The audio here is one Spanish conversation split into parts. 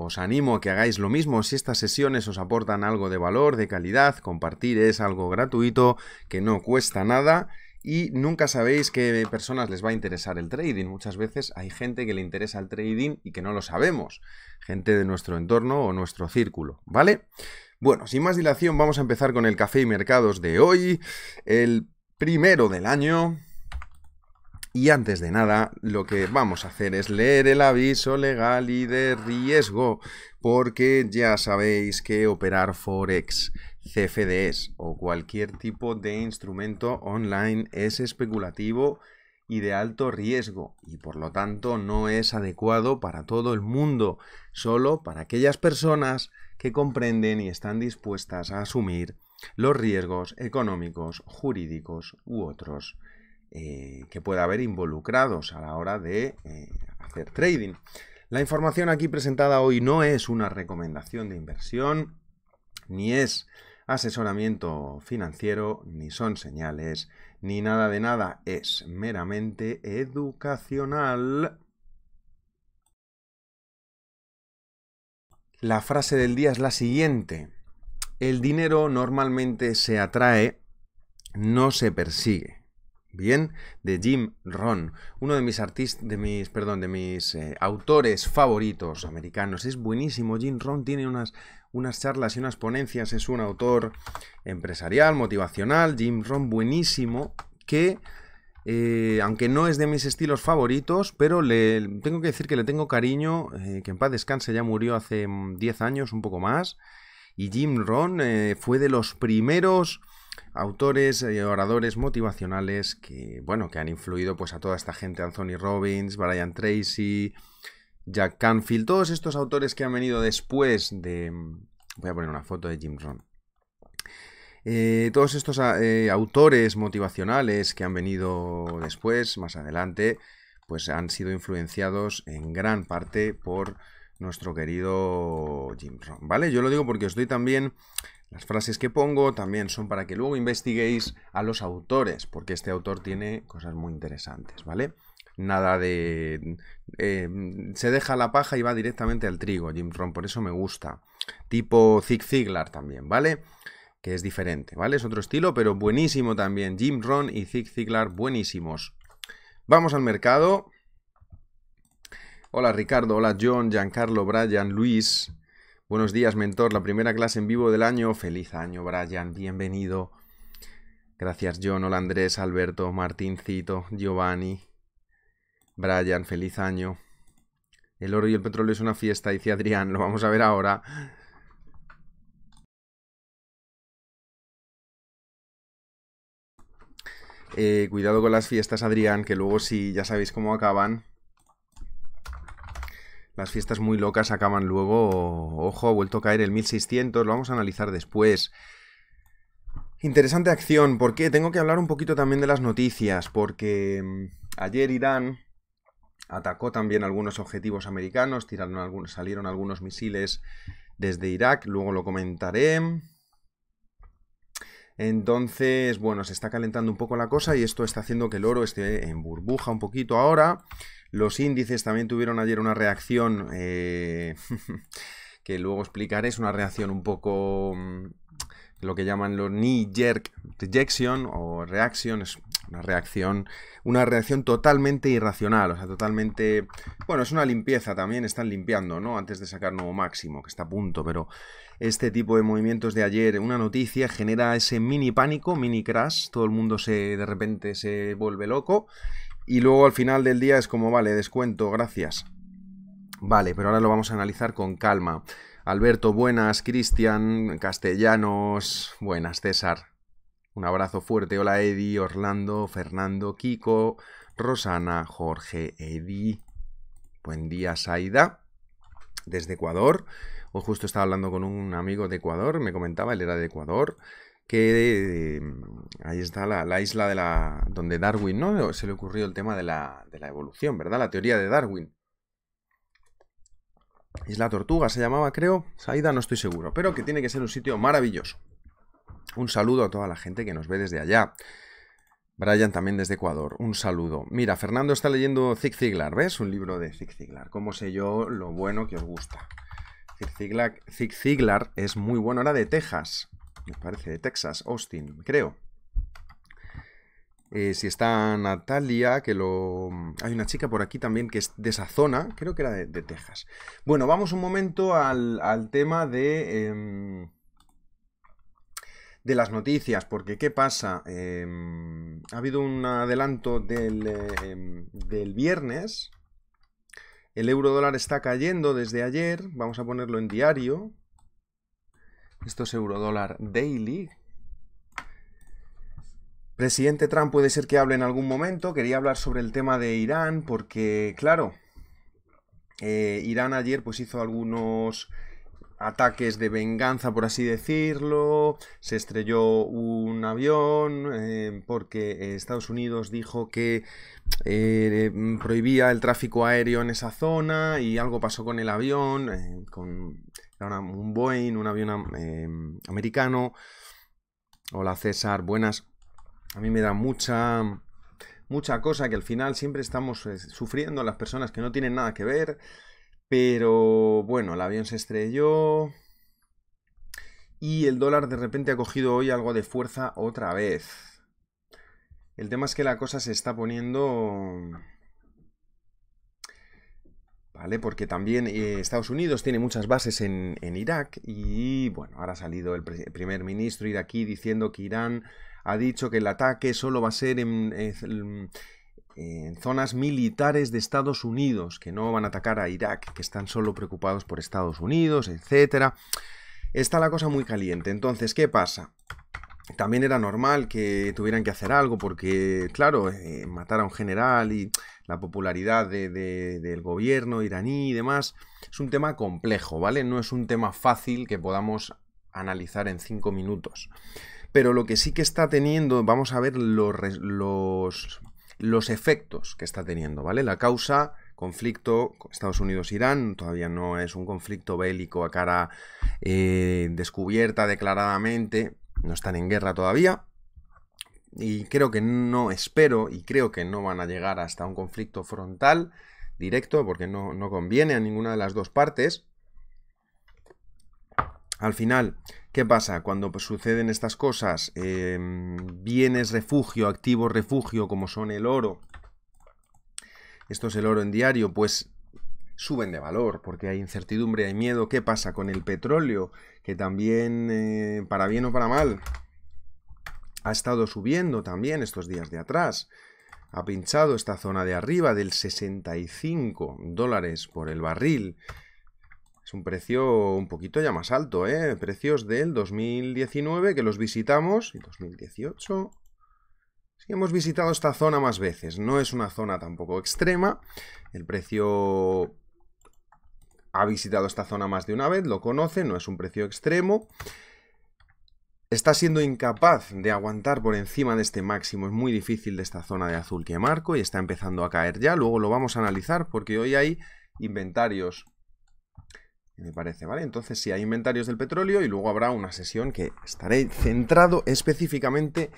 Os animo a que hagáis lo mismo si estas sesiones os aportan algo de valor, de calidad, compartir es algo gratuito, que no cuesta nada y nunca sabéis qué personas les va a interesar el trading. Muchas veces hay gente que le interesa el trading y que no lo sabemos, gente de nuestro entorno o nuestro círculo, ¿vale? Bueno, sin más dilación, vamos a empezar con el café y mercados de hoy, el primero del año, y antes de nada, lo que vamos a hacer es leer el aviso legal y de riesgo, porque ya sabéis que operar Forex, CFDs o cualquier tipo de instrumento online es especulativo y de alto riesgo, y por lo tanto no es adecuado para todo el mundo, solo para aquellas personas que comprenden y están dispuestas a asumir los riesgos económicos, jurídicos u otros. Eh, que pueda haber involucrados a la hora de eh, hacer trading. La información aquí presentada hoy no es una recomendación de inversión, ni es asesoramiento financiero, ni son señales, ni nada de nada. Es meramente educacional. La frase del día es la siguiente. El dinero normalmente se atrae, no se persigue. Bien, de Jim Ron, uno de mis artistas, de mis, perdón, de mis eh, autores favoritos americanos. Es buenísimo. Jim Ron tiene unas, unas charlas y unas ponencias. Es un autor empresarial, motivacional. Jim Ron, buenísimo. Que eh, aunque no es de mis estilos favoritos, pero le tengo que decir que le tengo cariño, eh, que en paz descanse, ya murió hace 10 mm, años, un poco más. Y Jim Ron fue de los primeros autores y eh, oradores motivacionales que, bueno, que han influido pues a toda esta gente, Anthony Robbins, Brian Tracy, Jack Canfield, todos estos autores que han venido después de... Mm, voy a poner una foto de Jim Rohn. Eh, todos estos eh, autores motivacionales que han venido después, más adelante, pues han sido influenciados en gran parte por nuestro querido Jim Rohn, ¿vale? Yo lo digo porque estoy también las frases que pongo también son para que luego investiguéis a los autores, porque este autor tiene cosas muy interesantes, ¿vale? Nada de... Eh, se deja la paja y va directamente al trigo, Jim Ron, por eso me gusta. Tipo Zig Ziglar también, ¿vale? Que es diferente, ¿vale? Es otro estilo, pero buenísimo también. Jim Ron y Zig Ziglar, buenísimos. Vamos al mercado. Hola Ricardo, hola John, Giancarlo, Brian, Luis, Buenos días, mentor. La primera clase en vivo del año. Feliz año, Brian. Bienvenido. Gracias, John. Hola, Andrés, Alberto, Martincito, Giovanni. Brian, feliz año. El oro y el petróleo es una fiesta, dice Adrián. Lo vamos a ver ahora. Eh, cuidado con las fiestas, Adrián, que luego sí, ya sabéis cómo acaban. Las fiestas muy locas acaban luego. Ojo, ha vuelto a caer el 1600. Lo vamos a analizar después. Interesante acción, ¿Por qué? tengo que hablar un poquito también de las noticias, porque mm, ayer Irán atacó también algunos objetivos americanos, tiraron algunos, salieron algunos misiles desde Irak, luego lo comentaré. Entonces, bueno, se está calentando un poco la cosa y esto está haciendo que el oro esté en burbuja un poquito ahora. Los índices también tuvieron ayer una reacción eh, que luego explicaré, es una reacción un poco mm, lo que llaman los knee jerk rejection o reaction, una reacción, una reacción totalmente irracional, o sea, totalmente... Bueno, es una limpieza también, están limpiando, ¿no? Antes de sacar nuevo máximo, que está a punto, pero este tipo de movimientos de ayer, una noticia genera ese mini pánico, mini crash, todo el mundo se de repente se vuelve loco y luego al final del día es como, vale, descuento, gracias. Vale, pero ahora lo vamos a analizar con calma. Alberto, buenas, Cristian, Castellanos, buenas, César. Un abrazo fuerte. Hola Eddie, Orlando, Fernando, Kiko, Rosana, Jorge, Edi, Buen día, Saida, desde Ecuador. Hoy justo estaba hablando con un amigo de Ecuador, me comentaba, él era de Ecuador, que em, ahí está la, isla de la, donde Darwin, ¿no? Se le ocurrió el tema de la, de la evolución, ¿verdad? La teoría de Darwin. Isla Tortuga se llamaba, creo. Saida, no estoy seguro, pero que tiene que ser un sitio maravilloso. Un saludo a toda la gente que nos ve desde allá. Brian también desde Ecuador, un saludo. Mira, Fernando está leyendo Zig Ziglar, ¿ves? Un libro de Zig Ziglar. ¿Cómo sé yo lo bueno que os gusta? Zig Ziglar, es muy bueno, era de Texas, me parece, de Texas, Austin, creo. Eh, si está Natalia, que lo... Hay una chica por aquí también que es de esa zona, creo que era de, Texas. Bueno, vamos un momento al, tema de... Em, de las noticias, porque ¿qué pasa? Em, ha habido un adelanto em, del, viernes. El euro dólar está cayendo desde ayer. Vamos a ponerlo en diario. Esto es euro dólar daily. Presidente Trump puede ser que hable en algún momento. Quería hablar sobre el tema de Irán porque, claro, eh, Irán ayer pues hizo algunos ataques de venganza, por así decirlo. Se estrelló un avión eh, porque Estados Unidos dijo que eh, prohibía el tráfico aéreo en esa zona y algo pasó con el avión, eh, con un Boeing, un avión americano. Hola César, buenas. A mí me da mucha mucha cosa que al final siempre estamos sufriendo las personas que no tienen nada que ver. Pero bueno, el avión se estrelló. Y el dólar de repente ha cogido hoy algo de fuerza otra vez. El tema es que la cosa se está poniendo... ¿Vale? Porque también eh, Estados Unidos tiene muchas bases en, Irak y bueno, ahora ha salido el, primer ministro iraquí diciendo que Irán ha dicho que el ataque solo va a ser en, en zonas militares de Estados Unidos, que no van a atacar a Irak, que están solo preocupados por Estados Unidos, etc. Está la cosa muy caliente. Entonces, ¿qué pasa? También era normal que tuvieran que hacer algo porque, claro, eh, matar a un general y la popularidad del gobierno iraní y demás es un tema complejo, ¿vale? No es un tema fácil que podamos analizar en cinco minutos. Pero lo que sí que está teniendo, vamos a ver los los efectos que está teniendo, ¿vale? La causa, conflicto Estados Unidos-Irán, todavía no es un conflicto bélico a cara eh, descubierta declaradamente, no están en guerra todavía, y creo que no espero y creo que no van a llegar hasta un conflicto frontal directo porque no, no, conviene a ninguna de las dos partes. Al final, ¿qué pasa? Cuando pues, suceden estas cosas, em, bienes refugio, activos refugio, como son el oro, esto es el oro en diario, pues suben de valor porque hay incertidumbre, hay miedo. ¿Qué pasa con el petróleo? Que también, eh, para bien o para mal, ha estado subiendo también estos días de atrás. Ha pinchado esta zona de arriba del 65 dólares por el barril. Es un precio un poquito ya más alto, ¿eh? Precios del 2019 que los visitamos. 2018. Sí, hemos visitado esta zona más veces. No es una zona tampoco extrema. El precio ha visitado esta zona más de una vez, lo conoce, no es un precio extremo. Está siendo incapaz de aguantar por encima de este máximo, es muy difícil de esta zona de azul que marco y está empezando a caer ya, luego lo vamos a analizar porque hoy hay inventarios me parece, ¿vale? Entonces sí, hay inventarios del petróleo y luego habrá una sesión que estaré centrado específicamente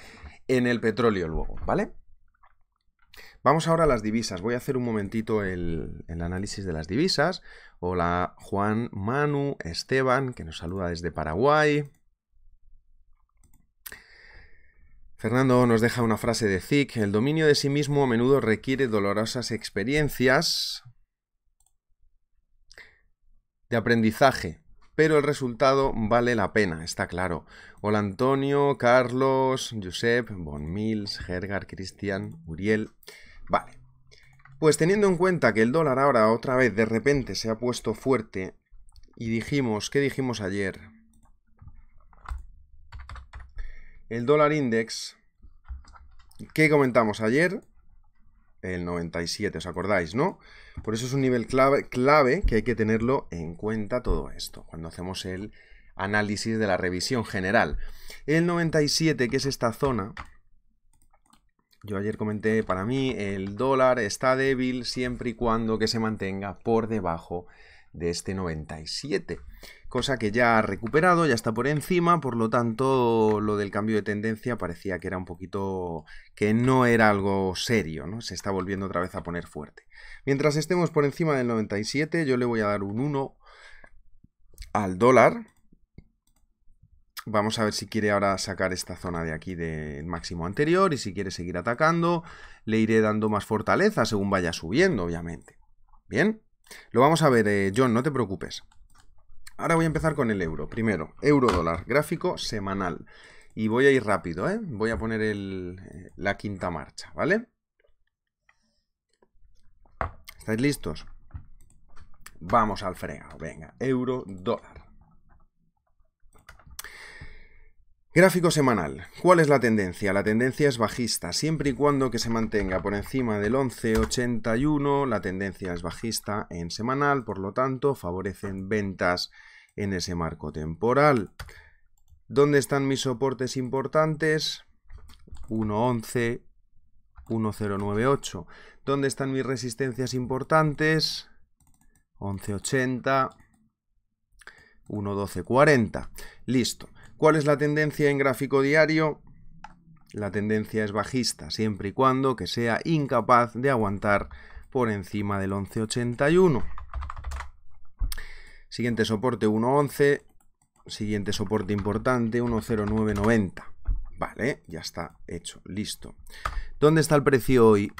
en el petróleo luego, ¿vale? Vamos ahora a las divisas. Voy a hacer un momentito el, análisis de las divisas. Hola Juan, Manu, Esteban, que nos saluda desde Paraguay. Fernando nos deja una frase de Zik. El dominio de sí mismo a menudo requiere dolorosas experiencias de aprendizaje, pero el resultado vale la pena, está claro. Hola Antonio, Carlos, Josep, Von Mills, Gergar, Cristian, Uriel. Vale. Pues teniendo en cuenta que el dólar ahora otra vez de repente se ha puesto fuerte y dijimos, ¿qué dijimos ayer? El dólar index, ¿qué comentamos ayer? el 97, ¿os acordáis, no? Por eso es un nivel clave, clave que hay que tenerlo en cuenta todo esto, cuando hacemos el análisis de la revisión general. El 97, que es esta zona, yo ayer comenté, para mí el dólar está débil siempre y cuando que se mantenga por debajo de este 97. Cosa que ya ha recuperado, ya está por encima, por lo tanto lo del cambio de tendencia parecía que era un poquito que no era algo serio, ¿no? Se está volviendo otra vez a poner fuerte. Mientras estemos por encima del 97, yo le voy a dar un 1 al dólar. Vamos a ver si quiere ahora sacar esta zona de aquí del máximo anterior y si quiere seguir atacando, le iré dando más fortaleza según vaya subiendo, obviamente. Bien, lo vamos a ver, eh, John, no te preocupes. Ahora voy a empezar con el euro. Primero, euro-dólar, gráfico semanal. Y voy a ir rápido, ¿eh? Voy a poner eh, la quinta marcha, ¿vale? ¿Estáis listos? Vamos al fregado, venga, euro-dólar. Gráfico semanal. ¿Cuál es la tendencia? La tendencia es bajista. Siempre y cuando que se mantenga por encima del 11.81, la tendencia es bajista en semanal, por lo tanto, favorecen ventas en ese marco temporal. ¿Dónde están mis soportes importantes? 1.11, 1.098. ¿Dónde están mis resistencias importantes? 11.80, 1.12.40. Listo. ¿Cuál es la tendencia en gráfico diario? La tendencia es bajista, siempre y cuando que sea incapaz de aguantar por encima del 1181. Siguiente soporte 111, siguiente soporte importante 10990. Vale, ya está hecho, listo. ¿Dónde está el precio hoy?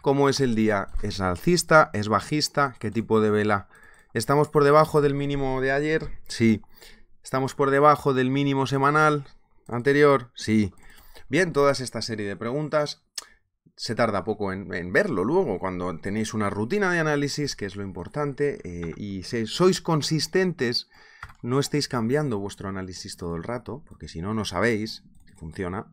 ¿Cómo es el día? ¿Es alcista? ¿Es bajista? ¿Qué tipo de vela? ¿Estamos por debajo del mínimo de ayer? Sí. ¿Estamos por debajo del mínimo semanal anterior? Sí. Bien, todas esta serie de preguntas se tarda poco en, verlo luego, cuando tenéis una rutina de análisis, que es lo importante, eh, y si sois consistentes, no estéis cambiando vuestro análisis todo el rato, porque si no, no sabéis que funciona.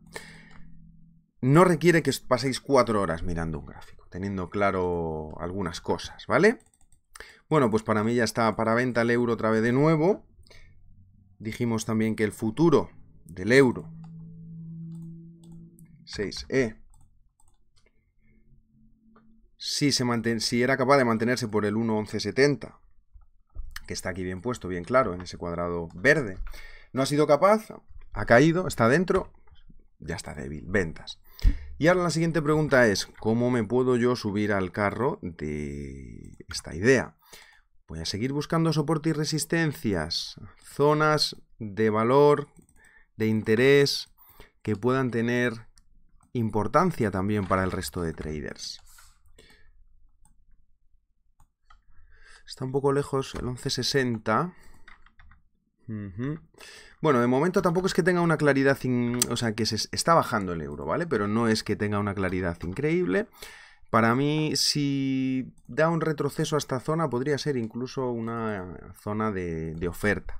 No requiere que paséis cuatro horas mirando un gráfico, teniendo claro algunas cosas, ¿vale? Bueno, pues para mí ya está para venta el euro otra vez de nuevo. Dijimos también que el futuro del euro 6E eh. si, se si era capaz de mantenerse por el 1.1170, que está aquí bien puesto, bien claro, en ese cuadrado verde, no ha sido capaz, ha caído, está dentro, ya está débil, ventas. Y ahora la siguiente pregunta es, ¿cómo me puedo yo subir al carro de esta idea? Voy a seguir buscando soporte y resistencias, zonas de valor, de interés, que puedan tener importancia también para el resto de traders. Está un poco lejos el 1160. Bueno, de momento tampoco es que tenga una claridad, o sea, que se está bajando el euro, ¿vale? Pero no es que tenga una claridad increíble. Para mí, si da un retroceso a esta zona, podría ser incluso una zona de, oferta.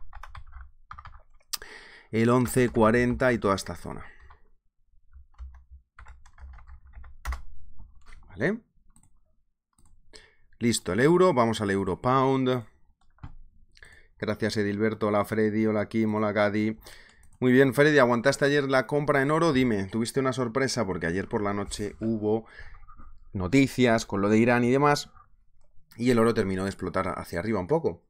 El 11.40 y toda esta zona. ¿Vale? Listo, el euro. Vamos al euro pound. Gracias Edilberto, hola Freddy, hola Kim, hola Gadi. Muy bien, Freddy, aguantaste ayer la compra en oro. Dime, ¿tuviste una sorpresa? Porque ayer por la noche hubo noticias, con lo de Irán y demás, y el oro terminó de explotar hacia arriba un poco.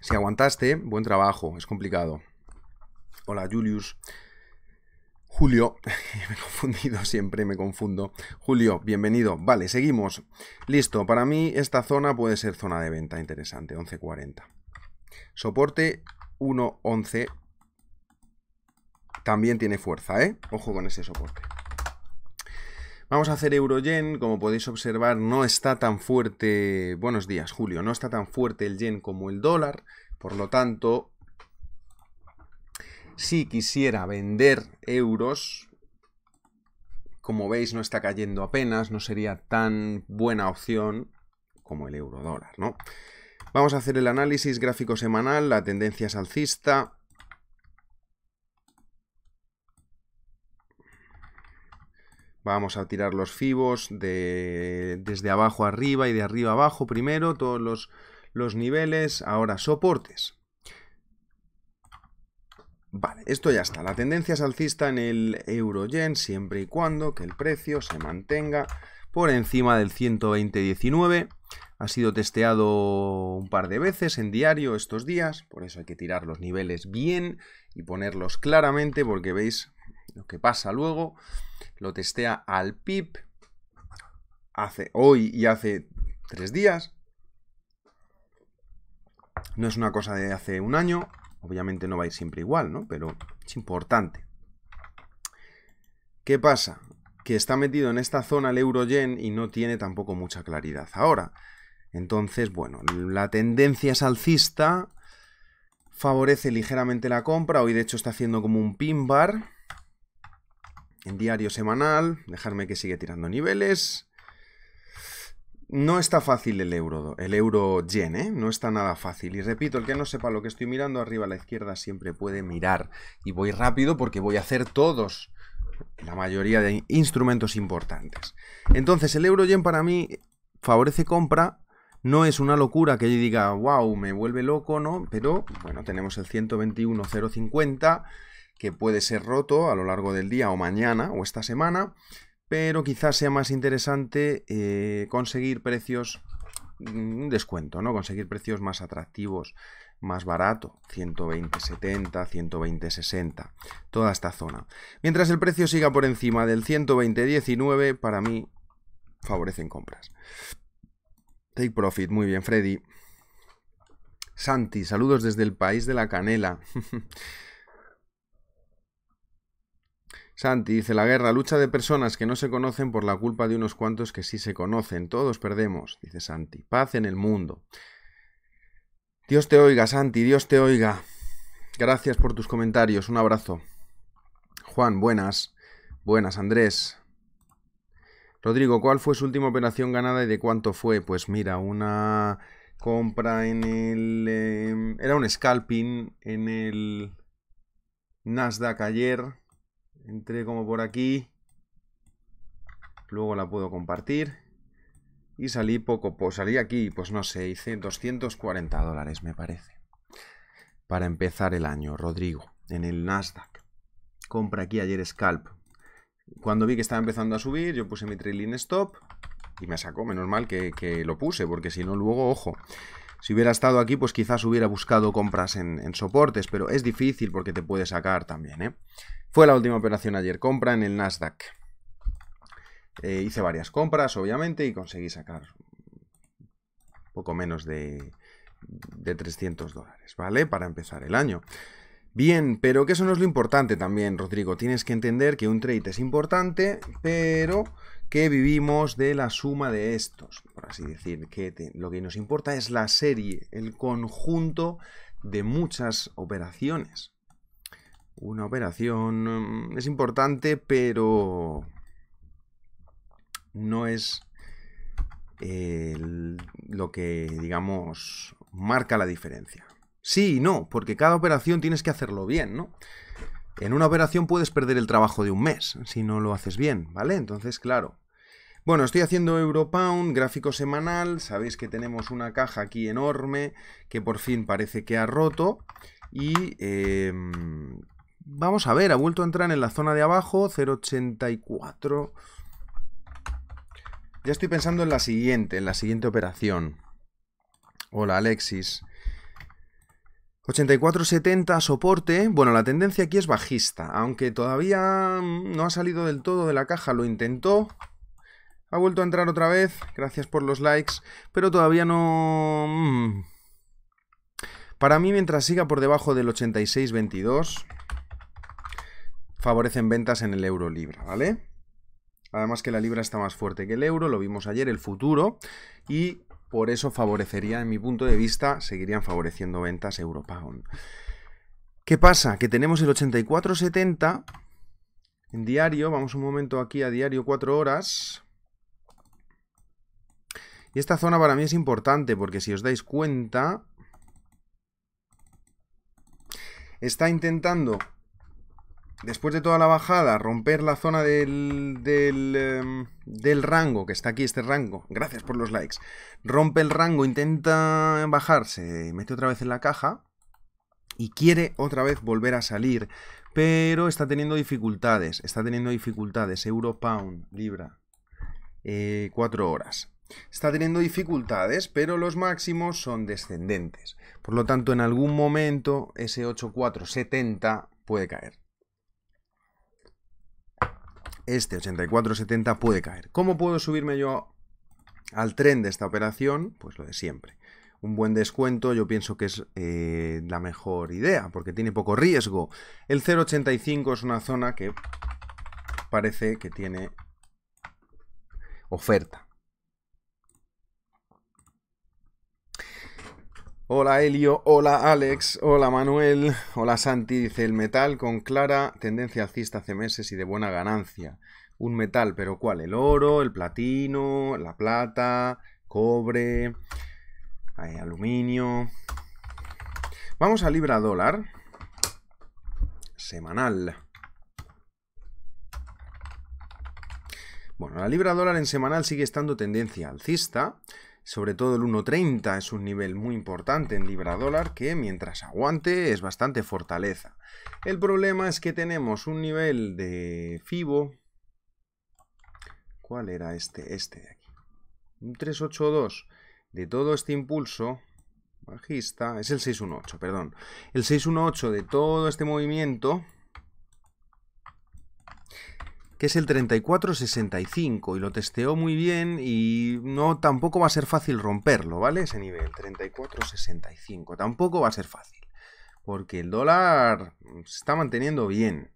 Si aguantaste, buen trabajo, es complicado. Hola Julius. Julio, me he confundido siempre, me confundo. Julio, bienvenido. Vale, seguimos. Listo, para mí esta zona puede ser zona de venta interesante, 11.40. Soporte 1.11 también tiene fuerza, ¿eh? Ojo con ese soporte. Vamos a hacer Euro-Yen, como podéis observar no está tan fuerte, buenos días Julio, no está tan fuerte el yen como el dólar, por lo tanto, si quisiera vender euros, como veis no está cayendo apenas, no sería tan buena opción como el euro dólar, ¿no? Vamos a hacer el análisis gráfico semanal, la tendencia es alcista, Vamos a tirar los fibos desde abajo arriba y de arriba abajo primero, todos los, niveles. Ahora soportes. Vale, esto ya está. La tendencia es alcista en el yen siempre y cuando que el precio se mantenga por encima del 120.19. Ha sido testeado un par de veces en diario estos días, por eso hay que tirar los niveles bien y ponerlos claramente porque veis lo que pasa luego, lo testea al pip, hace hoy y hace tres días. No es una cosa de hace un año, obviamente no va a ir siempre igual, ¿no? Pero es importante. ¿Qué pasa? Que está metido en esta zona el euro-yen y no tiene tampoco mucha claridad ahora. Entonces, bueno, la tendencia es alcista, favorece ligeramente la compra, hoy de hecho está haciendo como un pin bar, en diario semanal, dejarme que sigue tirando niveles. No está fácil el euro, el euro yen, ¿eh? no está nada fácil. Y repito, el que no sepa lo que estoy mirando arriba a la izquierda siempre puede mirar. Y voy rápido porque voy a hacer todos, la mayoría de instrumentos importantes. Entonces, el euro yen para mí favorece compra. No es una locura que yo diga, wow, me vuelve loco, ¿no? Pero, bueno, tenemos el 121,050 que puede ser roto a lo largo del día o mañana o esta semana, pero quizás sea más interesante eh, conseguir precios, mm, un descuento, ¿no? Conseguir precios más atractivos, más barato, 120.70, 120.60, toda esta zona. Mientras el precio siga por encima del 120.19, para mí favorecen compras. Take profit, muy bien, Freddy. Santi, saludos desde el país de la canela. Santi dice la guerra, lucha de personas que no se conocen por la culpa de unos cuantos que sí se conocen. Todos perdemos, dice Santi. Paz en el mundo. Dios te oiga, Santi, Dios te oiga. Gracias por tus comentarios, un abrazo. Juan, buenas. Buenas, Andrés. Rodrigo, ¿cuál fue su última operación ganada y de cuánto fue? Pues mira, una compra en el... Em, era un scalping en el Nasdaq ayer entré como por aquí, luego la puedo compartir y salí poco, pues salí aquí, pues no sé, hice 240 dólares me parece, para empezar el año, Rodrigo, en el Nasdaq. Compra aquí ayer Scalp. Cuando vi que estaba empezando a subir, yo puse mi trailing stop y me sacó, menos mal que, lo puse, porque si no luego, ojo, si hubiera estado aquí, pues quizás hubiera buscado compras en, en, soportes, pero es difícil porque te puede sacar también, ¿eh? Fue la última operación ayer, compra en el Nasdaq. Eh, hice varias compras, obviamente, y conseguí sacar poco menos de, 300 dólares, ¿vale? Para empezar el año. Bien, pero que eso no es lo importante también, Rodrigo. Tienes que entender que un trade es importante, pero que vivimos de la suma de estos, por así decir, que lo que nos importa es la serie, el conjunto de muchas operaciones. Una operación mm, es importante, pero no es eh, lo que, digamos, marca la diferencia. Sí y no, porque cada operación tienes que hacerlo bien, ¿no? En una operación puedes perder el trabajo de un mes si no lo haces bien, ¿vale? Entonces, claro. Bueno, estoy haciendo Europound, gráfico semanal, sabéis que tenemos una caja aquí enorme que por fin parece que ha roto y em, Vamos a ver, ha vuelto a entrar en la zona de abajo, 0.84. Ya estoy pensando en la siguiente, en la siguiente operación. Hola, Alexis. 84.70 soporte. Bueno, la tendencia aquí es bajista, aunque todavía no ha salido del todo de la caja, lo intentó. Ha vuelto a entrar otra vez, gracias por los likes, pero todavía no... Mm. Para mí, mientras siga por debajo del 86.22, favorecen ventas en el euro libra, ¿vale? Además que la libra está más fuerte que el euro, lo vimos ayer, el futuro, y por eso favorecería, en mi punto de vista, seguirían favoreciendo ventas euro-pound. ¿Qué pasa? Que tenemos el 84.70 en diario, vamos un momento aquí a diario 4 horas, y esta zona para mí es importante porque si os dais cuenta, está intentando después de toda la bajada, romper la zona em, del, rango, que está aquí este rango, gracias por los likes, rompe el rango, intenta bajarse, mete otra vez en la caja y quiere otra vez volver a salir, pero está teniendo dificultades, está teniendo dificultades, euro, pound, libra, eh, cuatro horas. Está teniendo dificultades, pero los máximos son descendentes. Por lo tanto, en algún momento ese 8470 puede caer este 84.70 puede caer. ¿Cómo puedo subirme yo al tren de esta operación? Pues lo de siempre. Un buen descuento yo pienso que es eh, la mejor idea porque tiene poco riesgo. El 0.85 es una zona que parece que tiene oferta. Hola Helio, hola Alex, hola Manuel, hola Santi, dice el metal con clara tendencia alcista hace meses y de buena ganancia. Un metal, pero ¿cuál? El oro, el platino, la plata, cobre, eh, aluminio. Vamos a libra dólar semanal. Bueno, la libra dólar en semanal sigue estando tendencia alcista sobre todo el 1.30 es un nivel muy importante en libra dólar que mientras aguante es bastante fortaleza. El problema es que tenemos un nivel de FIBO. ¿Cuál era este? Este de aquí. Un 382 de todo este impulso bajista. Es el 618, perdón. El 618 de todo este movimiento que es el 3465 y lo testeó muy bien y no tampoco va a ser fácil romperlo, ¿vale? Ese nivel 3465 tampoco va a ser fácil porque el dólar se está manteniendo bien.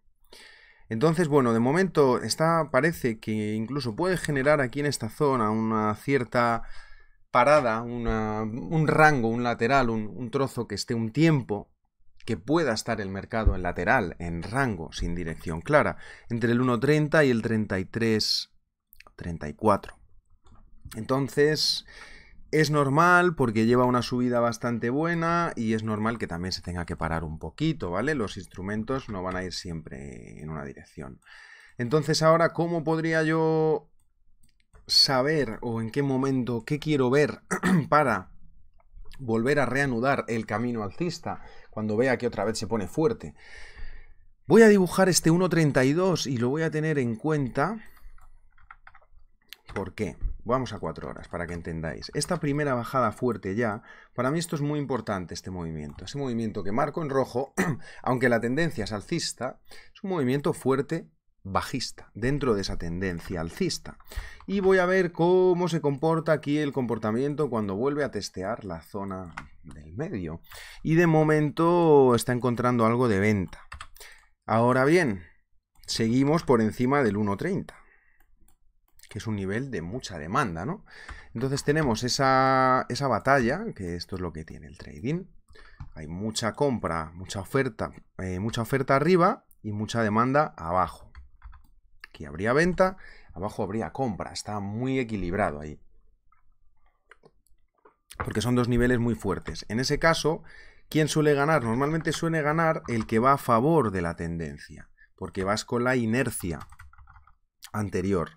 Entonces, bueno, de momento está parece que incluso puede generar aquí en esta zona una cierta parada, un rango, un lateral, un, un trozo que esté un tiempo que pueda estar el mercado en lateral, en rango, sin dirección clara, entre el 1.30 y el 33, 34. Entonces, es normal porque lleva una subida bastante buena y es normal que también se tenga que parar un poquito, ¿vale? Los instrumentos no van a ir siempre en una dirección. Entonces, ahora, ¿cómo podría yo saber o en qué momento, qué quiero ver para volver a reanudar el camino alcista cuando vea que otra vez se pone fuerte. Voy a dibujar este 1.32 y lo voy a tener en cuenta. ¿Por qué? Vamos a 4 horas para que entendáis. Esta primera bajada fuerte ya, para mí esto es muy importante, este movimiento. Ese movimiento que marco en rojo, aunque la tendencia es alcista, es un movimiento fuerte bajista, dentro de esa tendencia alcista. Y voy a ver cómo se comporta aquí el comportamiento cuando vuelve a testear la zona del medio. Y de momento está encontrando algo de venta. Ahora bien, seguimos por encima del 1.30 que es un nivel de mucha demanda, Entonces tenemos esa, batalla, que esto es lo que tiene el trading. Hay mucha compra, mucha oferta, eh, mucha oferta arriba y mucha demanda abajo. Aquí habría venta, abajo habría compra. Está muy equilibrado ahí. Porque son dos niveles muy fuertes. En ese caso, ¿quién suele ganar? Normalmente suele ganar el que va a favor de la tendencia. Porque vas con la inercia anterior.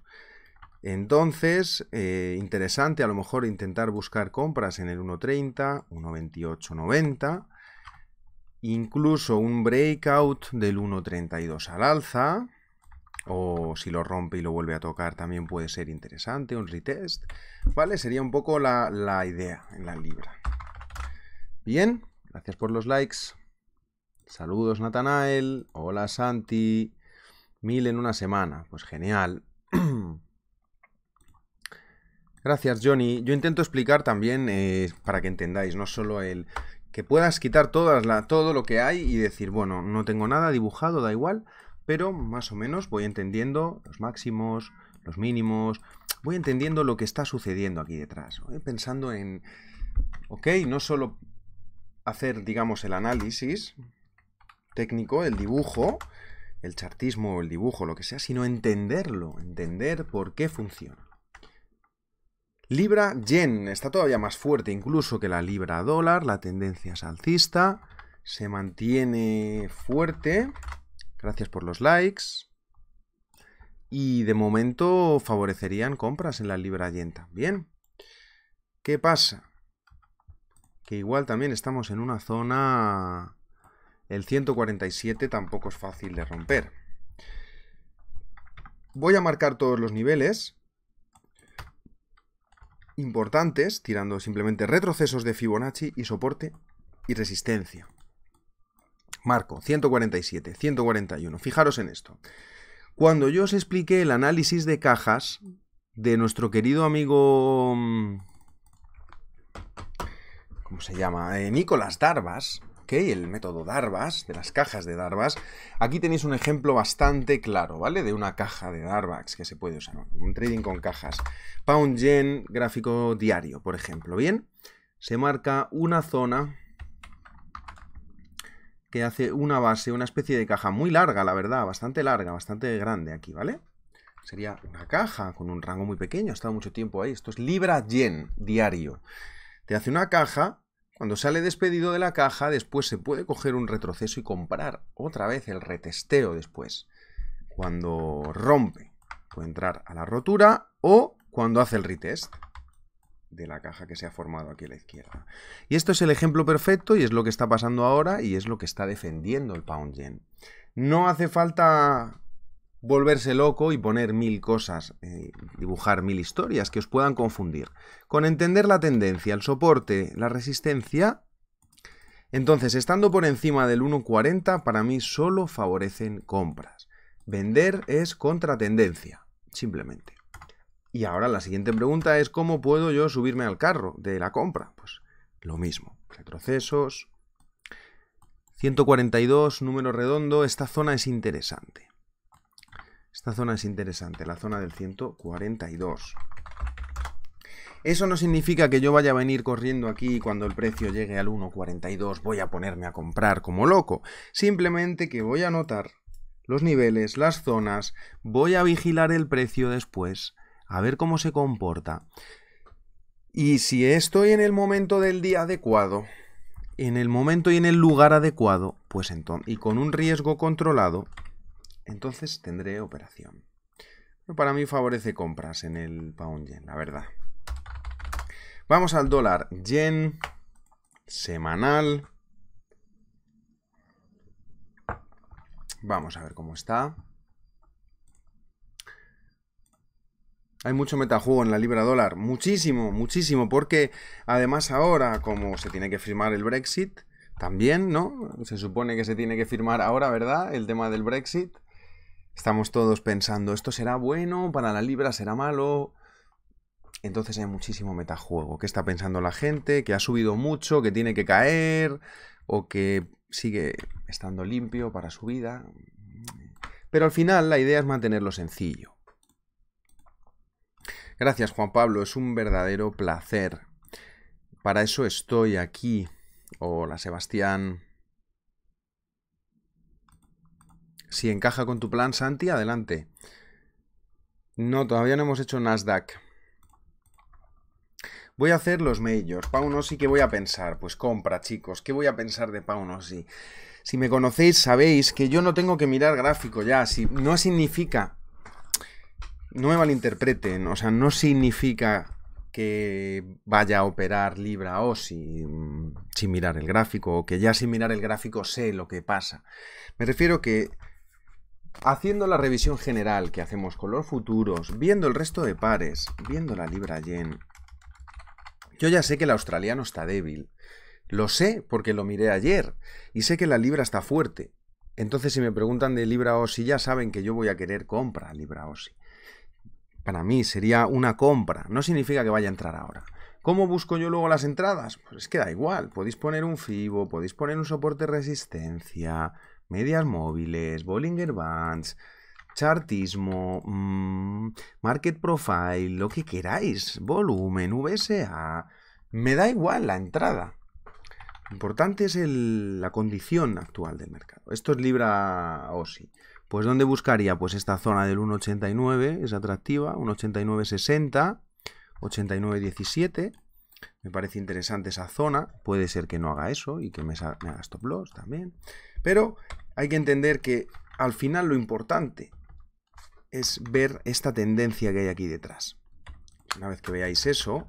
Entonces, eh, interesante a lo mejor intentar buscar compras en el 1.30, 90 incluso un breakout del 1.32 al alza, o si lo rompe y lo vuelve a tocar también puede ser interesante, un retest, ¿vale? Sería un poco la, idea en la libra. Bien, gracias por los likes. Saludos Natanael, hola Santi, mil en una semana, pues genial. Gracias, Johnny. Yo intento explicar también eh, para que entendáis, no solo el que puedas quitar todas la, todo lo que hay y decir, bueno, no tengo nada dibujado, da igual, pero más o menos voy entendiendo los máximos, los mínimos, voy entendiendo lo que está sucediendo aquí detrás. Voy pensando en, ok, no solo hacer, digamos, el análisis técnico, el dibujo, el chartismo el dibujo, lo que sea, sino entenderlo, entender por qué funciona. Libra yen está todavía más fuerte incluso que la libra dólar, la tendencia es alcista, se mantiene fuerte, Gracias por los likes. Y de momento favorecerían compras en la libra yenta. Bien. ¿Qué pasa? Que igual también estamos en una zona... El 147 tampoco es fácil de romper. Voy a marcar todos los niveles importantes, tirando simplemente retrocesos de Fibonacci y soporte y resistencia. Marco, 147, 141. Fijaros en esto. Cuando yo os expliqué el análisis de cajas de nuestro querido amigo... Mm, ¿Cómo se llama? Eh, Nicolás Darvas, ¿ok? El método Darvas, de las cajas de Darvas. Aquí tenéis un ejemplo bastante claro, ¿vale? De una caja de Darvas que se puede usar. Un trading con cajas. Pound Yen, gráfico diario, por ejemplo, ¿bien? Se marca una zona que hace una base, una especie de caja muy larga, la verdad, bastante larga, bastante grande aquí, ¿vale? Sería una caja con un rango muy pequeño, ha estado mucho tiempo ahí. Esto es libra yen diario. Te hace una caja, cuando sale despedido de la caja, después se puede coger un retroceso y comprar otra vez el retesteo después. Cuando rompe, puede entrar a la rotura o cuando hace el retest de la caja que se ha formado aquí a la izquierda. Y esto es el ejemplo perfecto y es lo que está pasando ahora y es lo que está defendiendo el pound yen. No hace falta volverse loco y poner mil cosas, eh, dibujar mil historias que os puedan confundir. Con entender la tendencia, el soporte, la resistencia, entonces estando por encima del 1.40 para mí solo favorecen compras. Vender es contratendencia, simplemente. Y ahora la siguiente pregunta es ¿cómo puedo yo subirme al carro de la compra? Pues lo mismo, retrocesos, 142, número redondo, esta zona es interesante. Esta zona es interesante, la zona del 142. Eso no significa que yo vaya a venir corriendo aquí y cuando el precio llegue al 1.42 voy a ponerme a comprar como loco. Simplemente que voy a anotar los niveles, las zonas, voy a vigilar el precio después a ver cómo se comporta. Y si estoy en el momento del día adecuado, en el momento y en el lugar adecuado, pues entonces, y con un riesgo controlado, entonces tendré operación. Pero para mí favorece compras en el pound yen, la verdad. Vamos al dólar yen semanal. Vamos a ver cómo está. Hay mucho metajuego en la libra dólar, muchísimo, muchísimo, porque además ahora, como se tiene que firmar el Brexit, también, ¿no? Se supone que se tiene que firmar ahora, ¿verdad? El tema del Brexit. Estamos todos pensando, ¿esto será bueno? ¿Para la libra será malo? Entonces hay muchísimo metajuego. ¿Qué está pensando la gente? ¿Que ha subido mucho? ¿Que tiene que caer? ¿O que sigue estando limpio para su vida? Pero al final la idea es mantenerlo sencillo Gracias Juan Pablo, es un verdadero placer. Para eso estoy aquí. Hola Sebastián. Si encaja con tu plan, Santi, adelante. No, todavía no hemos hecho Nasdaq. Voy a hacer los majors. Paunosi, ¿qué voy a pensar? Pues compra, chicos. ¿Qué voy a pensar de Paunosi? Si me conocéis, sabéis que yo no tengo que mirar gráfico ya. Si no significa no me malinterpreten, o sea, no significa que vaya a operar Libra o si sin mirar el gráfico, o que ya sin mirar el gráfico sé lo que pasa. Me refiero que haciendo la revisión general que hacemos con los futuros, viendo el resto de pares, viendo la Libra Yen, yo ya sé que el australiano está débil. Lo sé porque lo miré ayer y sé que la Libra está fuerte. Entonces, si me preguntan de Libra si ya saben que yo voy a querer compra Libra OSI para mí sería una compra, no significa que vaya a entrar ahora. ¿Cómo busco yo luego las entradas? Pues es que da igual, podéis poner un FIBO, podéis poner un soporte resistencia, medias móviles, Bollinger Bands, chartismo, mm, market profile, lo que queráis, volumen, VSA, me da igual la entrada. importante es la condición actual del mercado. Esto es Libra OSI. Pues ¿dónde buscaría? Pues esta zona del 1,89 es atractiva, 1,89,60, 89,17. Me parece interesante esa zona, puede ser que no haga eso y que me, haga stop loss también. Pero hay que entender que al final lo importante es ver esta tendencia que hay aquí detrás. Una vez que veáis eso,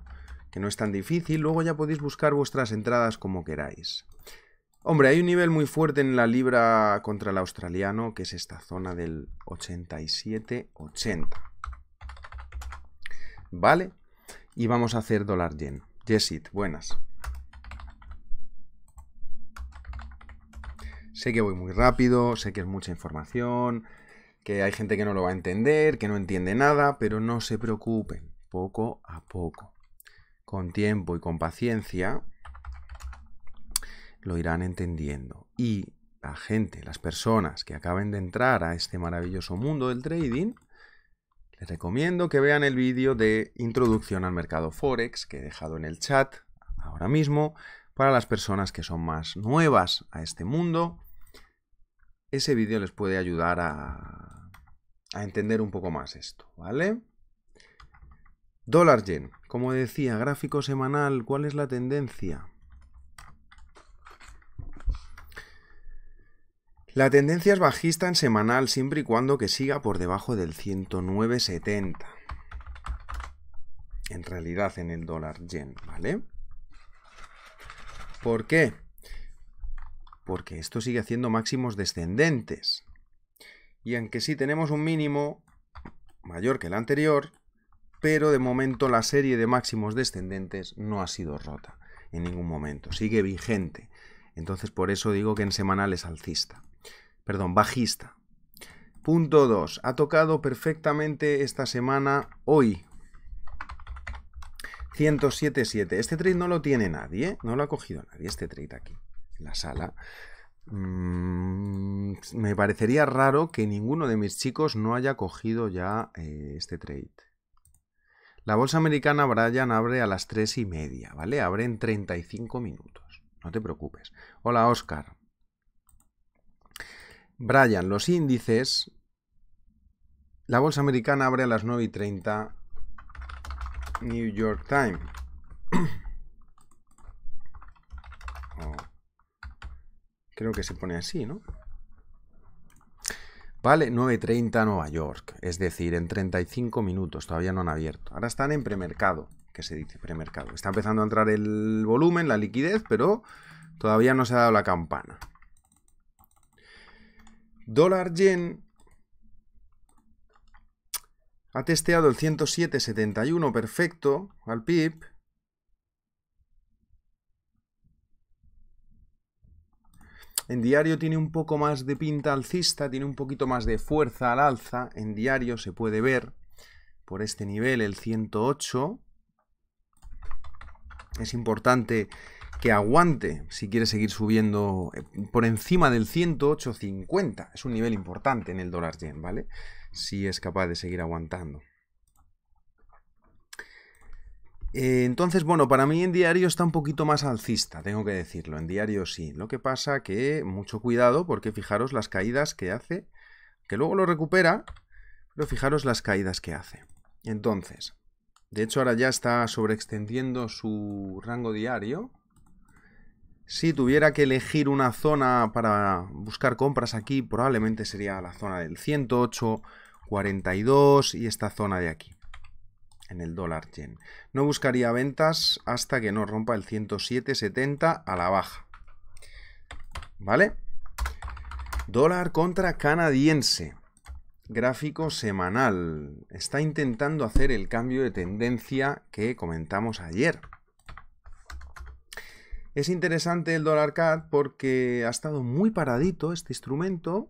que no es tan difícil, luego ya podéis buscar vuestras entradas como queráis. Hombre, hay un nivel muy fuerte en la libra contra el australiano, que es esta zona del 87-80. ¿Vale? Y vamos a hacer dólar yen. Jessit, buenas. Sé que voy muy rápido, sé que es mucha información, que hay gente que no lo va a entender, que no entiende nada, pero no se preocupen, poco a poco. Con tiempo y con paciencia lo irán entendiendo. Y la gente, las personas que acaben de entrar a este maravilloso mundo del trading, les recomiendo que vean el vídeo de introducción al mercado forex que he dejado en el chat ahora mismo para las personas que son más nuevas a este mundo. Ese vídeo les puede ayudar a, entender un poco más esto, ¿vale? Dólar gen como decía, gráfico semanal, ¿cuál es la tendencia? La tendencia es bajista en semanal siempre y cuando que siga por debajo del 109.70. En realidad en el dólar yen, ¿vale? ¿Por qué? Porque esto sigue haciendo máximos descendentes. Y aunque sí tenemos un mínimo mayor que el anterior, pero de momento la serie de máximos descendentes no ha sido rota en ningún momento, sigue vigente. Entonces por eso digo que en semanal es alcista perdón, bajista. Punto 2. Ha tocado perfectamente esta semana, hoy. 107.7. Este trade no lo tiene nadie, no lo ha cogido nadie, este trade aquí, en la sala. Mm, me parecería raro que ninguno de mis chicos no haya cogido ya eh, este trade. La bolsa americana Brian abre a las 3 y media, ¿vale? Abre en 35 minutos. No te preocupes. Hola, Oscar. Brian, los índices. La bolsa americana abre a las 9 y New York Time, oh. Creo que se pone así, ¿no? Vale, 9.30 Nueva York, es decir, en 35 minutos, todavía no han abierto. Ahora están en premercado, que se dice premercado. Está empezando a entrar el volumen, la liquidez, pero todavía no se ha dado la campana. Dólar yen ha testeado el 107.71 perfecto al PIB. En diario tiene un poco más de pinta alcista, tiene un poquito más de fuerza al alza. En diario se puede ver por este nivel el 108. Es importante que aguante si quiere seguir subiendo eh, por encima del 108.50. Es un nivel importante en el dólar yen, ¿vale? Si es capaz de seguir aguantando. Eh, entonces, bueno, para mí en diario está un poquito más alcista, tengo que decirlo. En diario sí. Lo que pasa que mucho cuidado porque fijaros las caídas que hace, que luego lo recupera, pero fijaros las caídas que hace. Entonces, de hecho, ahora ya está sobreextendiendo su rango diario. Si tuviera que elegir una zona para buscar compras aquí, probablemente sería la zona del 108, y esta zona de aquí, en el dólar yen. No buscaría ventas hasta que no rompa el 107,70 a la baja. ¿Vale? Dólar contra canadiense. Gráfico semanal. Está intentando hacer el cambio de tendencia que comentamos ayer. Es interesante el dólar CAD porque ha estado muy paradito este instrumento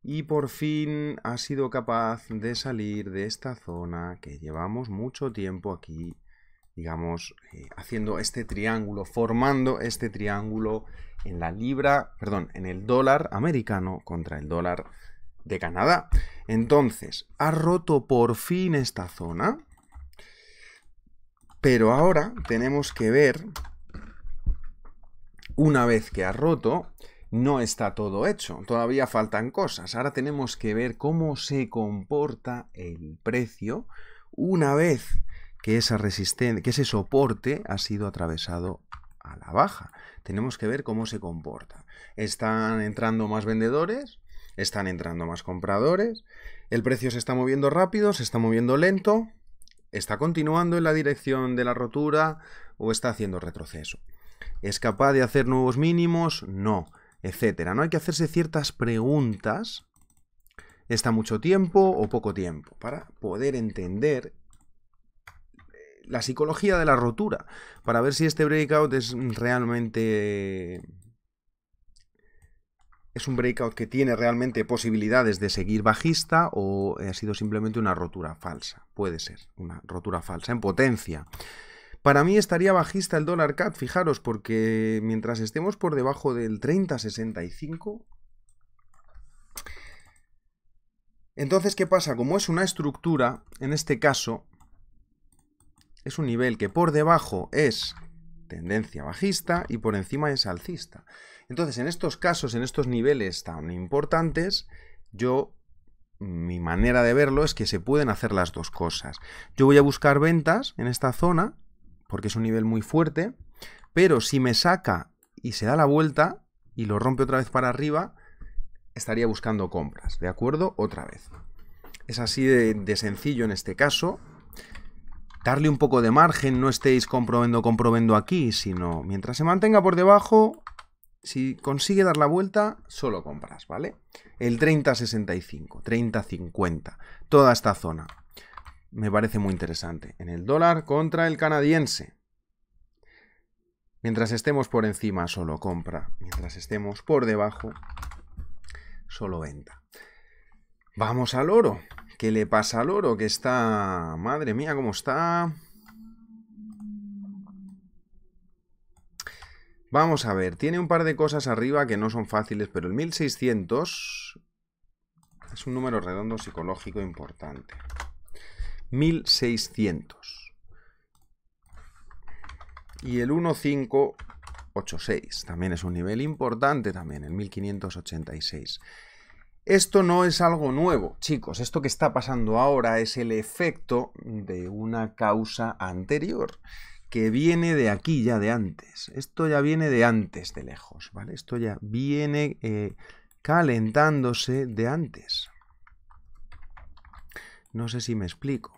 y por fin ha sido capaz de salir de esta zona que llevamos mucho tiempo aquí, digamos, eh, haciendo este triángulo, formando este triángulo en la libra, perdón, en el dólar americano contra el dólar de Canadá. Entonces, ha roto por fin esta zona pero ahora tenemos que ver, una vez que ha roto, no está todo hecho, todavía faltan cosas. Ahora tenemos que ver cómo se comporta el precio una vez que, que ese soporte ha sido atravesado a la baja. Tenemos que ver cómo se comporta. ¿Están entrando más vendedores? ¿Están entrando más compradores? ¿El precio se está moviendo rápido? ¿Se está moviendo lento? ¿Está continuando en la dirección de la rotura o está haciendo retroceso? ¿Es capaz de hacer nuevos mínimos? No, etcétera. No hay que hacerse ciertas preguntas. ¿Está mucho tiempo o poco tiempo? Para poder entender eh, la psicología de la rotura, para ver si este breakout es realmente ¿Es un breakout que tiene realmente posibilidades de seguir bajista o eh, ha sido simplemente una rotura falsa? Puede ser, una rotura falsa en potencia. Para mí estaría bajista el dólar CAD, fijaros, porque mientras estemos por debajo del 30.65... Entonces, ¿qué pasa? Como es una estructura, en este caso, es un nivel que por debajo es tendencia bajista y por encima es alcista. Entonces, en estos casos, en estos niveles tan importantes, yo, mi manera de verlo es que se pueden hacer las dos cosas. Yo voy a buscar ventas en esta zona, porque es un nivel muy fuerte, pero si me saca y se da la vuelta y lo rompe otra vez para arriba, estaría buscando compras, ¿de acuerdo? Otra vez. Es así de, sencillo en este caso, darle un poco de margen, no estéis comprobando, comprobando aquí, sino mientras se mantenga por debajo, si consigue dar la vuelta, solo compras, ¿vale? El 30.65, 30.50. toda esta zona. Me parece muy interesante. En el dólar contra el canadiense. Mientras estemos por encima, solo compra. Mientras estemos por debajo, solo venta. Vamos al oro. ¿Qué le pasa al oro? Que está... Madre mía, ¿cómo está? Vamos a ver, tiene un par de cosas arriba que no son fáciles, pero el 1600 es un número redondo psicológico importante. 1600. Y el 1586 también es un nivel importante también, el 1586. Esto no es algo nuevo, chicos. Esto que está pasando ahora es el efecto de una causa anterior que viene de aquí ya de antes. Esto ya viene de antes de lejos, ¿vale? Esto ya viene eh, calentándose de antes. No sé si me explico.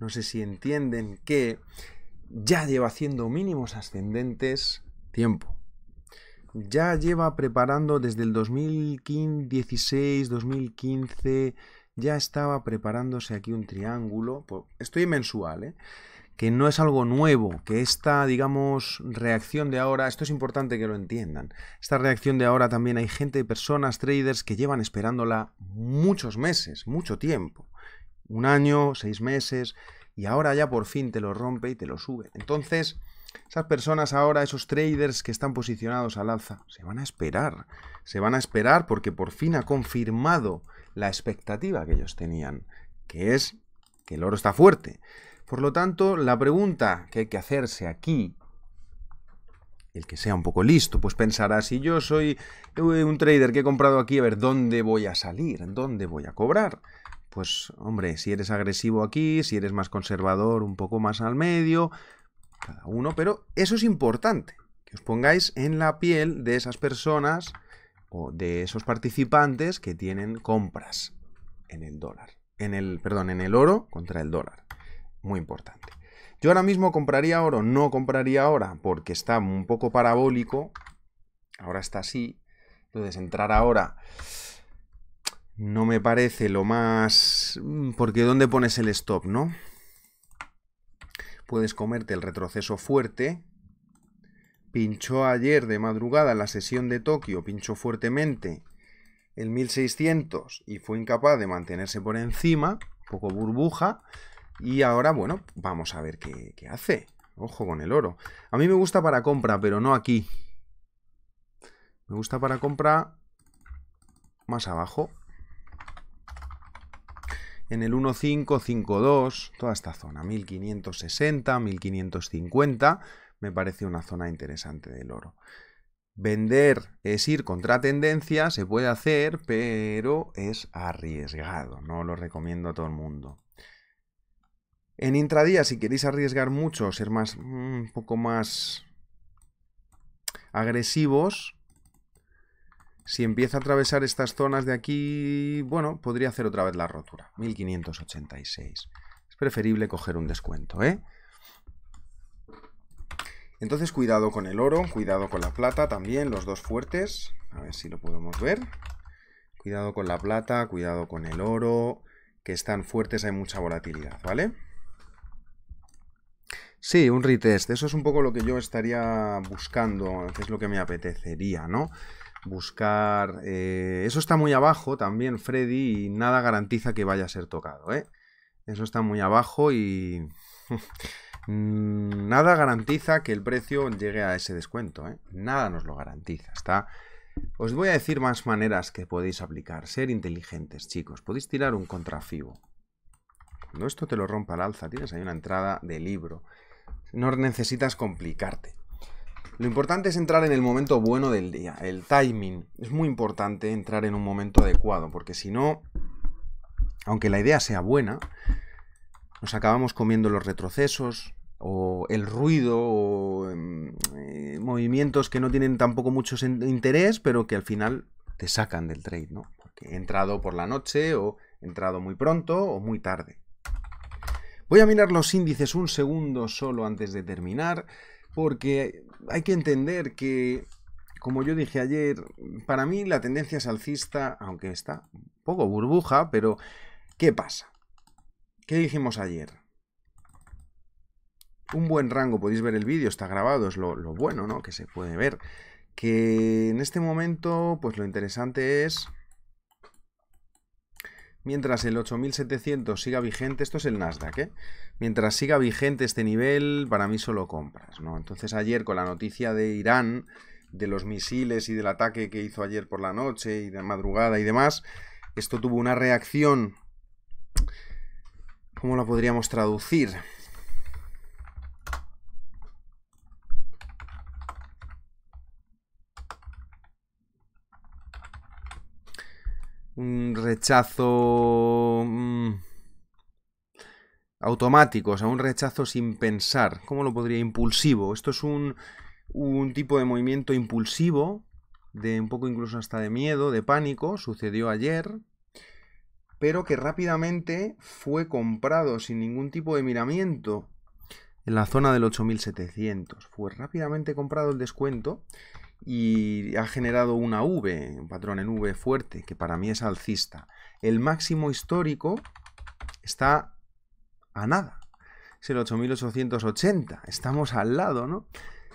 No sé si entienden que ya lleva haciendo mínimos ascendentes tiempo. Ya lleva preparando desde el 2016, 2015, ya estaba preparándose aquí un triángulo. Pues, estoy mensual, ¿eh? que no es algo nuevo, que esta, digamos, reacción de ahora, esto es importante que lo entiendan, esta reacción de ahora también hay gente, personas, traders que llevan esperándola muchos meses, mucho tiempo, un año, seis meses, y ahora ya por fin te lo rompe y te lo sube. Entonces, esas personas ahora, esos traders que están posicionados al alza, se van a esperar, se van a esperar porque por fin ha confirmado la expectativa que ellos tenían, que es que el oro está fuerte. Por lo tanto, la pregunta que hay que hacerse aquí, el que sea un poco listo, pues pensará, si yo soy eh, un trader que he comprado aquí, a ver, ¿dónde voy a salir? ¿Dónde voy a cobrar? Pues, hombre, si eres agresivo aquí, si eres más conservador, un poco más al medio, cada uno, pero eso es importante, que os pongáis en la piel de esas personas o de esos participantes que tienen compras en el dólar, en el, perdón, en el oro contra el dólar muy importante. Yo ahora mismo compraría oro, no compraría ahora porque está un poco parabólico. Ahora está así. Entonces entrar ahora no me parece lo más... Mm, porque ¿dónde pones el stop, no? Puedes comerte el retroceso fuerte. Pinchó ayer de madrugada la sesión de Tokio, pinchó fuertemente el 1600 y fue incapaz de mantenerse por encima, poco burbuja, y ahora, bueno, vamos a ver qué, hace. Ojo con el oro. A mí me gusta para compra, pero no aquí. Me gusta para compra más abajo. En el 1552, toda esta zona, 1560, 1550, me parece una zona interesante del oro. Vender es ir contra tendencia, se puede hacer, pero es arriesgado, no lo recomiendo a todo el mundo. En intradía, si queréis arriesgar mucho, ser más mm, un poco más agresivos, si empieza a atravesar estas zonas de aquí, bueno, podría hacer otra vez la rotura. 1586. Es preferible coger un descuento, ¿eh? Entonces, cuidado con el oro, cuidado con la plata también, los dos fuertes. A ver si lo podemos ver. Cuidado con la plata, cuidado con el oro, que están fuertes, hay mucha volatilidad, ¿vale? Sí, un retest. Eso es un poco lo que yo estaría buscando, es lo que me apetecería, ¿no? Buscar... Eh, eso está muy abajo también, Freddy, y nada garantiza que vaya a ser tocado, ¿eh? Eso está muy abajo y... Mm, nada garantiza que el precio llegue a ese descuento, ¿eh? Nada nos lo garantiza, está... Os voy a decir más maneras que podéis aplicar. Ser inteligentes, chicos. Podéis tirar un contrafibo. Cuando esto te lo rompa al alza, tienes ahí una entrada de libro. No necesitas complicarte. Lo importante es entrar en el momento bueno del día, el timing. Es muy importante entrar en un momento adecuado, porque si no, aunque la idea sea buena, nos acabamos comiendo los retrocesos o el ruido o em, eh, movimientos que no tienen tampoco mucho interés, pero que al final te sacan del trade, ¿no? Porque he entrado por la noche o entrado muy pronto o muy tarde. Voy a mirar los índices un segundo solo antes de terminar, porque hay que entender que, como yo dije ayer, para mí la tendencia es alcista, aunque está un poco burbuja, pero ¿qué pasa? ¿Qué dijimos ayer? Un buen rango, podéis ver el vídeo, está grabado, es lo, lo bueno, ¿no? Que se puede ver. Que en este momento, pues lo interesante es mientras el 8700 siga vigente, esto es el Nasdaq, ¿eh? mientras siga vigente este nivel, para mí solo compras. ¿no? Entonces ayer con la noticia de Irán, de los misiles y del ataque que hizo ayer por la noche y de madrugada y demás, esto tuvo una reacción, ¿cómo la podríamos traducir? un rechazo mm, automático, o sea, un rechazo sin pensar. ¿Cómo lo podría? Impulsivo. Esto es un, un tipo de movimiento impulsivo, de un poco incluso hasta de miedo, de pánico, sucedió ayer, pero que rápidamente fue comprado sin ningún tipo de miramiento en la zona del 8700. Fue rápidamente comprado el descuento y ha generado una V, un patrón en V fuerte, que para mí es alcista. El máximo histórico está a nada. Es el 8880. Estamos al lado, ¿no?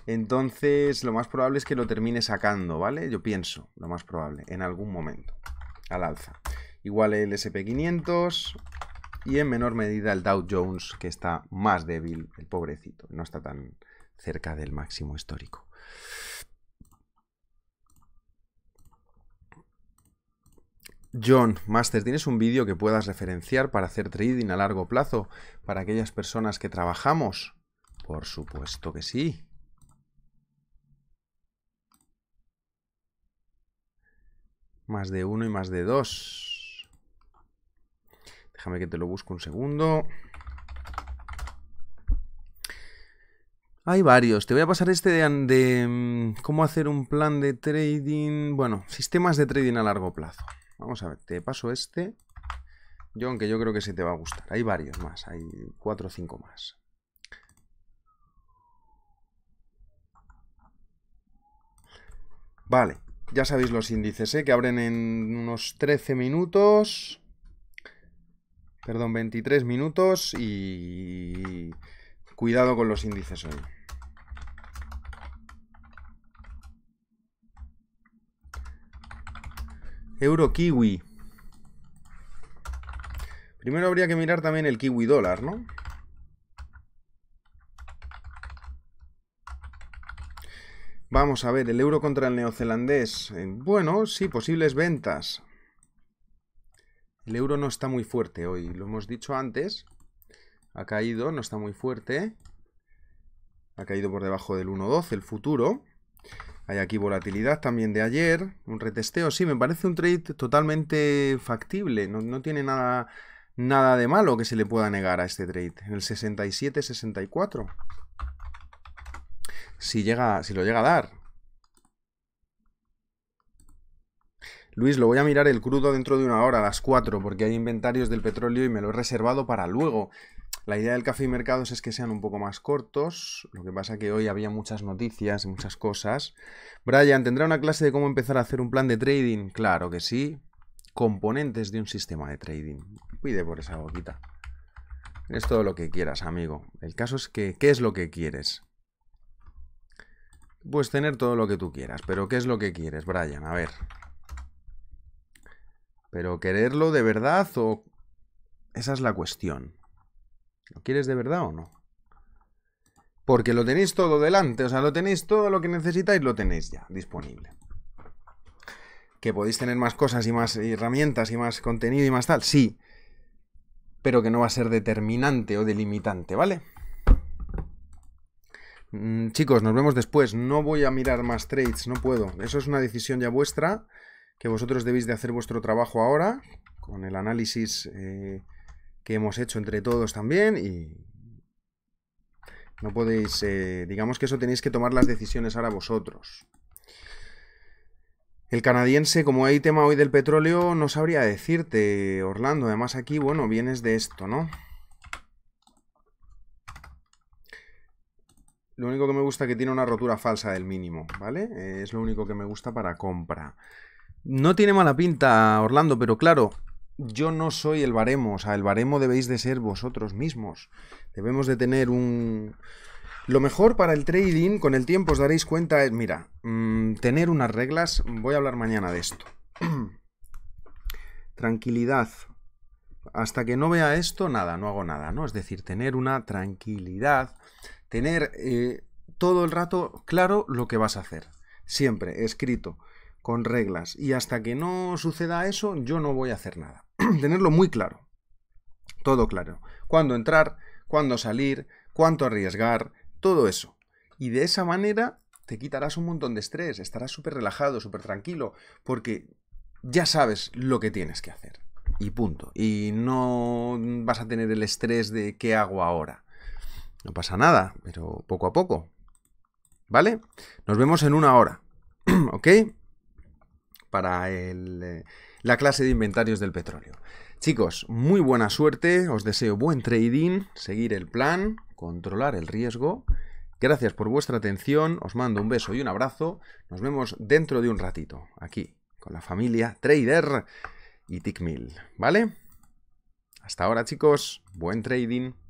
Entonces, lo más probable es que lo termine sacando, ¿vale? Yo pienso, lo más probable, en algún momento, al alza. Igual el SP500 y en menor medida el Dow Jones, que está más débil, el pobrecito. No está tan cerca del máximo histórico. John, Master, ¿tienes un vídeo que puedas referenciar para hacer trading a largo plazo para aquellas personas que trabajamos? Por supuesto que sí. Más de uno y más de dos. Déjame que te lo busque un segundo. Hay varios. Te voy a pasar este de, de mm, cómo hacer un plan de trading. Bueno, sistemas de trading a largo plazo. Vamos a ver, te paso este. Yo, aunque yo creo que se te va a gustar. Hay varios más, hay cuatro o cinco más. Vale, ya sabéis los índices, ¿eh? que abren en unos 13 minutos. Perdón, 23 minutos y... Cuidado con los índices hoy. Euro-kiwi. Primero habría que mirar también el kiwi dólar, ¿no? Vamos a ver, el euro contra el neozelandés. Eh, bueno, sí, posibles ventas. El euro no está muy fuerte hoy, lo hemos dicho antes. Ha caído, no está muy fuerte. Ha caído por debajo del 1.12 el futuro. Hay aquí volatilidad también de ayer, un retesteo. Sí, me parece un trade totalmente factible, no, tiene nada, nada de malo que se le pueda negar a este trade. En el 67-64. Si, llega, si lo llega a dar. Luis, lo voy a mirar el crudo dentro de una hora, a las 4, porque hay inventarios del petróleo y me lo he reservado para luego. La idea del café y mercados es que sean un poco más cortos, lo que pasa que hoy había muchas noticias, y muchas cosas. Brian, ¿tendrá una clase de cómo empezar a hacer un plan de trading? Claro que sí. Componentes de un sistema de trading. Cuide por esa boquita. Es todo lo que quieras, amigo. El caso es que, ¿qué es lo que quieres? Pues tener todo lo que tú quieras. Pero ¿qué es lo que quieres, Brian? A ver. Pero quererlo de verdad o... Esa es la cuestión. ¿Lo quieres de verdad o no? Porque lo tenéis todo delante, o sea, lo tenéis todo lo que necesitáis, lo tenéis ya disponible. Que podéis tener más cosas y más herramientas y más contenido y más tal, sí. Pero que no va a ser determinante o delimitante, ¿vale? Mm, chicos, nos vemos después. No voy a mirar más trades, no puedo. Eso es una decisión ya vuestra, que vosotros debéis de hacer vuestro trabajo ahora, con el análisis... Eh, que hemos hecho entre todos también y no podéis, eh, digamos que eso tenéis que tomar las decisiones ahora vosotros. El canadiense, como hay tema hoy del petróleo, no sabría decirte, Orlando. Además aquí, bueno, vienes de esto, ¿no? Lo único que me gusta que tiene una rotura falsa del mínimo, ¿vale? Eh, es lo único que me gusta para compra. No tiene mala pinta, Orlando, pero claro, yo no soy el baremo, o sea, el baremo debéis de ser vosotros mismos. Debemos de tener un... Lo mejor para el trading, con el tiempo os daréis cuenta, es, eh, mira, mm, tener unas reglas, voy a hablar mañana de esto. tranquilidad. Hasta que no vea esto, nada, no hago nada, ¿no? Es decir, tener una tranquilidad, tener eh, todo el rato claro lo que vas a hacer. Siempre, escrito con reglas. Y hasta que no suceda eso, yo no voy a hacer nada. Tenerlo muy claro. Todo claro. Cuándo entrar, cuándo salir, cuánto arriesgar, todo eso. Y de esa manera te quitarás un montón de estrés, estarás súper relajado, súper tranquilo, porque ya sabes lo que tienes que hacer. Y punto. Y no vas a tener el estrés de qué hago ahora. No pasa nada, pero poco a poco. ¿Vale? Nos vemos en una hora. ¿Ok? para eh, la clase de inventarios del petróleo. Chicos, muy buena suerte, os deseo buen trading, seguir el plan, controlar el riesgo. Gracias por vuestra atención, os mando un beso y un abrazo. Nos vemos dentro de un ratito, aquí, con la familia Trader y Tickmill, ¿vale? Hasta ahora, chicos, buen trading.